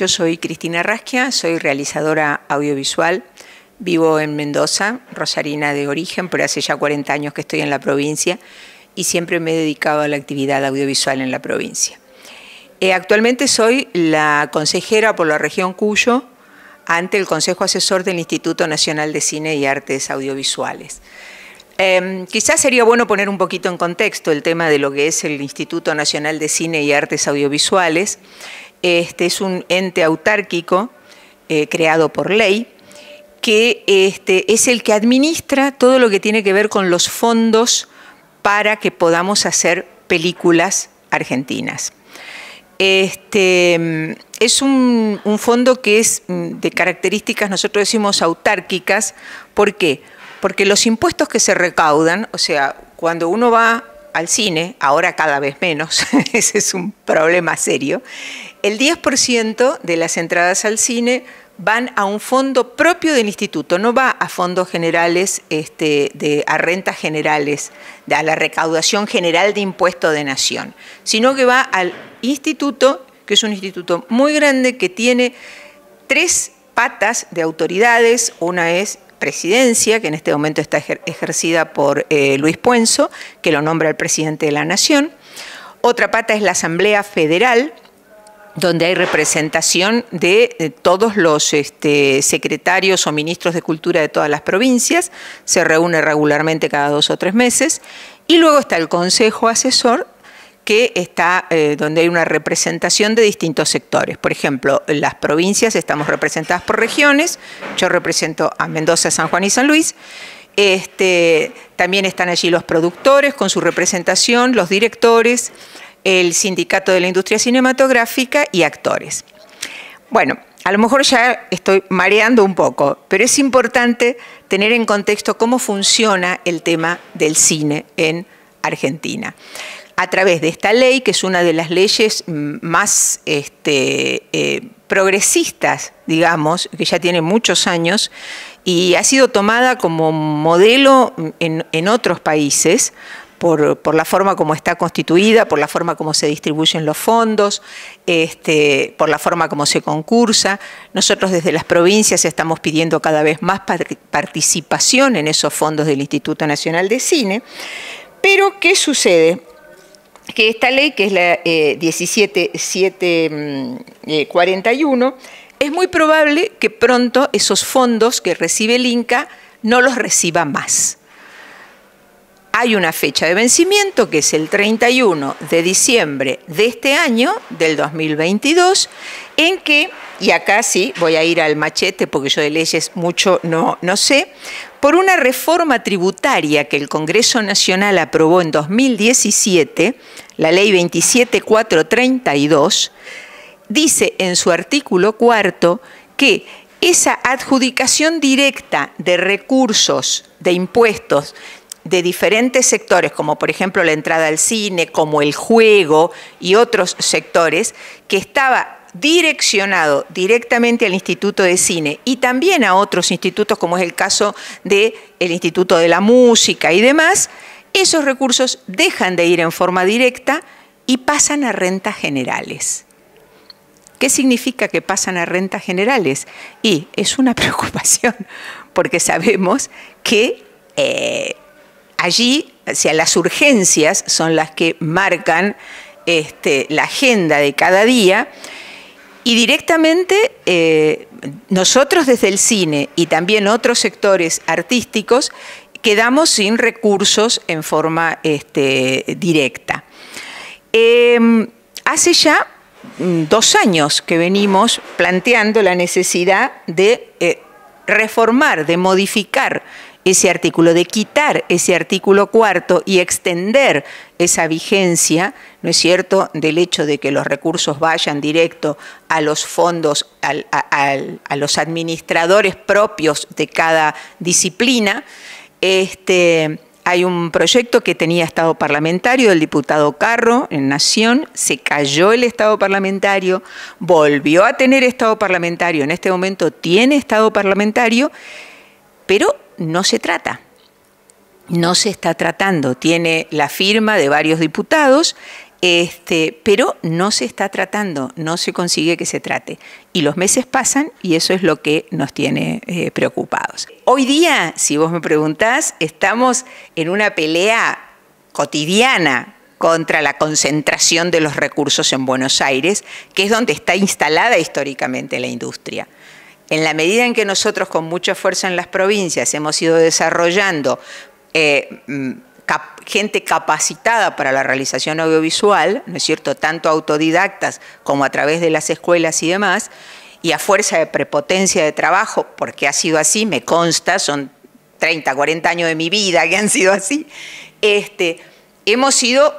Yo soy Cristina Rasquia, soy realizadora audiovisual, vivo en Mendoza, rosarina de origen, pero hace ya 40 años que estoy en la provincia y siempre me he dedicado a la actividad audiovisual en la provincia. Eh, actualmente soy la consejera por la región Cuyo ante el Consejo Asesor del Instituto Nacional de Cine y Artes Audiovisuales. Em, quizás sería bueno poner un poquito en contexto el tema de lo que es el Instituto Nacional de Cine y Artes Audiovisuales. Este, es un ente autárquico eh, creado por ley que este, es el que administra todo lo que tiene que ver con los fondos para que podamos hacer películas argentinas. Este, es un, fondo que es mm, de características, nosotros decimos autárquicas, ¿por qué? Porque los impuestos que se recaudan, o sea, cuando uno va al cine, ahora cada vez menos, ese es un problema serio, el 10% de las entradas al cine van a un fondo propio del instituto, no va a fondos generales, este, de, a rentas generales, a la recaudación general de impuesto de nación, sino que va al instituto, que es un instituto muy grande que tiene tres patas de autoridades, una es presidencia, que en este momento está ejercida por eh, Luis Puenzo, que lo nombra el presidente de la Nación, otra pata es la Asamblea Federal, donde hay representación de eh, todos los este, secretarios o ministros de cultura de todas las provincias, se reúne regularmente cada dos o tres meses, y luego está el Consejo Asesor, que está eh, donde hay una representación de distintos sectores. Por ejemplo, las provincias estamos representadas por regiones, yo represento a Mendoza, San Juan y San Luis, este, también están allí los productores con su representación, los directores, el Sindicato de la Industria Cinematográfica y actores. Bueno, a lo mejor ya estoy mareando un poco, pero es importante tener en contexto cómo funciona el tema del cine en Argentina. A través de esta ley, que es una de las leyes más este, eh, progresistas, digamos, que ya tiene muchos años y ha sido tomada como modelo en otros países por, la forma como está constituida, por la forma como se distribuyen los fondos, este, por la forma como se concursa. Nosotros desde las provincias estamos pidiendo cada vez más participación en esos fondos del Instituto Nacional de Cine. Pero, ¿qué sucede? Que esta ley, que es la 17741, eh, es muy probable que pronto esos fondos que recibe el INCA no los reciba más hay una fecha de vencimiento que es el 31 de diciembre de este año, del 2022, en que, y acá sí voy a ir al machete porque yo de leyes mucho no, no sé, por una reforma tributaria que el Congreso Nacional aprobó en 2017, la ley 27432, dice en su artículo cuarto que esa adjudicación directa de recursos, de impuestos, de diferentes sectores, como por ejemplo la entrada al cine, como el juego y otros sectores, que estaba direccionado directamente al Instituto de Cine y también a otros institutos, como es el caso del el Instituto de la Música y demás, esos recursos dejan de ir en forma directa y pasan a rentas generales. ¿Qué significa que pasan a rentas generales? Y es una preocupación, porque sabemos que eh, allí, o sea, las urgencias son las que marcan este, la agenda de cada día. Y directamente eh, nosotros desde el cine y también otros sectores artísticos quedamos sin recursos en forma este, directa. Em, hace ya mm, dos años que venimos planteando la necesidad de eh, reformar, de modificar ese artículo, de quitar ese artículo cuarto y extender esa vigencia, ¿no es cierto?, del hecho de que los recursos vayan directo a los fondos, a, a, los administradores propios de cada disciplina, este, hay un proyecto que tenía estado parlamentario del diputado Carro en Nación, se cayó el estado parlamentario, volvió a tener estado parlamentario, en este momento tiene estado parlamentario, pero no se trata, no se está tratando, tiene la firma de varios diputados este, pero no se está tratando, no se consigue que se trate. Y los meses pasan y eso es lo que nos tiene eh, preocupados. Hoy día, si vos me preguntás, estamos en una pelea cotidiana contra la concentración de los recursos en Buenos Aires, que es donde está instalada históricamente la industria. En la medida en que nosotros con mucha fuerza en las provincias hemos ido desarrollando eh, mm, gente capacitada para la realización audiovisual, ¿no es cierto?, tanto autodidactas como a través de las escuelas y demás, y a fuerza de prepotencia de trabajo, porque ha sido así, me consta, son 30, 40 años de mi vida que han sido así, este, hemos ido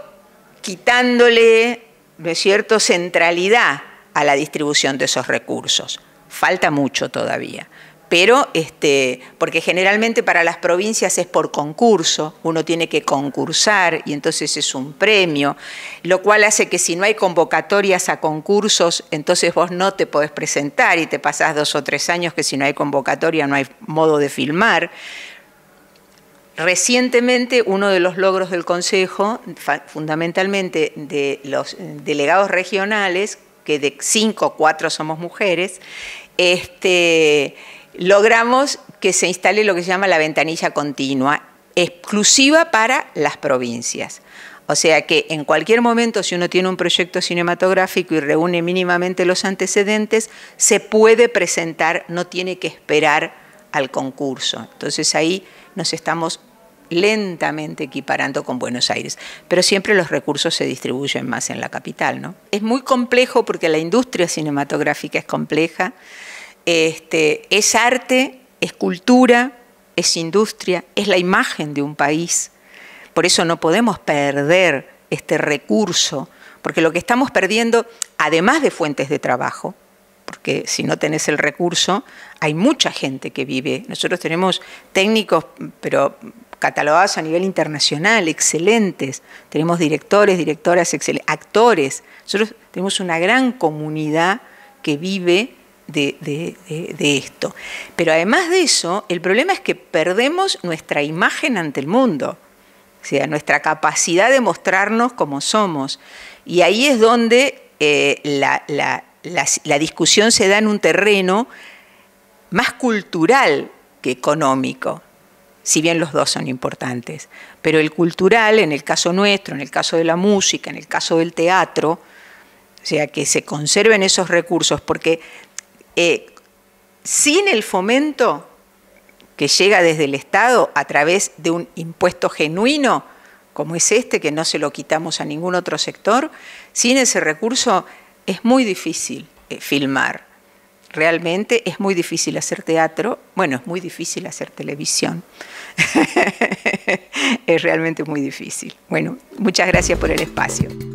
quitándole, ¿no es cierto?, centralidad a la distribución de esos recursos. Falta mucho todavía pero este, porque generalmente para las provincias es por concurso, uno tiene que concursar y entonces es un premio, lo cual hace que si no hay convocatorias a concursos, entonces vos no te podés presentar y te pasás dos o tres años que si no hay convocatoria no hay modo de filmar. Recientemente, uno de los logros del Consejo, fundamentalmente de los delegados regionales, que de cinco, o cuatro somos mujeres, este, logramos que se instale lo que se llama la ventanilla continua, exclusiva para las provincias. O sea que en cualquier momento, si uno tiene un proyecto cinematográfico y reúne mínimamente los antecedentes, se puede presentar, no tiene que esperar al concurso. Entonces ahí nos estamos lentamente equiparando con Buenos Aires, pero siempre los recursos se distribuyen más en la capital. ¿no? Es muy complejo porque la industria cinematográfica es compleja, este, es arte, es cultura, es industria, es la imagen de un país. Por eso no podemos perder este recurso, porque lo que estamos perdiendo, además de fuentes de trabajo, porque si no tenés el recurso, hay mucha gente que vive. Nosotros tenemos técnicos, pero catalogados a nivel internacional, excelentes. Tenemos directores, directoras, actores. Nosotros tenemos una gran comunidad que vive de, esto. Pero además de eso, el problema es que perdemos nuestra imagen ante el mundo, o sea, nuestra capacidad de mostrarnos como somos. Y ahí es donde eh, la, la discusión se da en un terreno más cultural que económico, si bien los dos son importantes. Pero el cultural, en el caso nuestro, en el caso de la música, en el caso del teatro, o sea, que se conserven esos recursos, porque eh, sin el fomento que llega desde el Estado a través de un impuesto genuino, como es este, que no se lo quitamos a ningún otro sector, sin ese recurso es muy difícil eh, filmar. Realmente es muy difícil hacer teatro, bueno, es muy difícil hacer televisión. es realmente muy difícil. Bueno, muchas gracias por el espacio.